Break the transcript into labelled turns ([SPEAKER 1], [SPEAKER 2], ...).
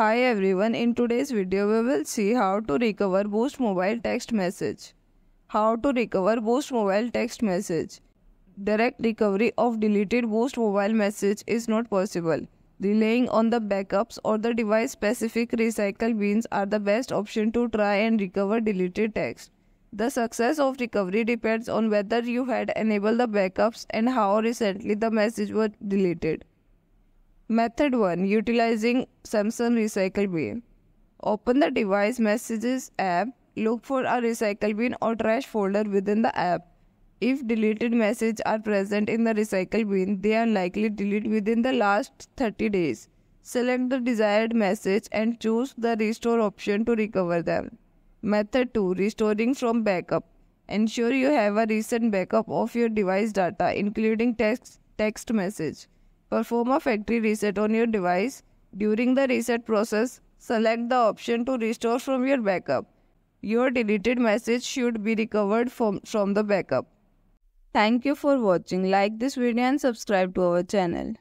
[SPEAKER 1] Hi everyone, in today's video we will see how to recover Boost mobile text message. How to recover Boost mobile text message. Direct recovery of deleted Boost mobile message is not possible. Relying on the backups or the device specific recycle bins are the best option to try and recover deleted text. The success of recovery depends on whether you had enabled the backups and how recently the message was deleted. Method 1 Utilizing Samsung Recycle Bin Open the device messages app, look for a recycle bin or trash folder within the app. If deleted messages are present in the recycle bin, they are likely deleted within the last 30 days. Select the desired message and choose the restore option to recover them. Method 2 Restoring from backup. Ensure you have a recent backup of your device data including text text message. Perform a factory reset on your device. During the reset process, select the option to restore from your backup. Your deleted message should be recovered from, from the backup. Thank you for watching. Like this video and subscribe to our channel.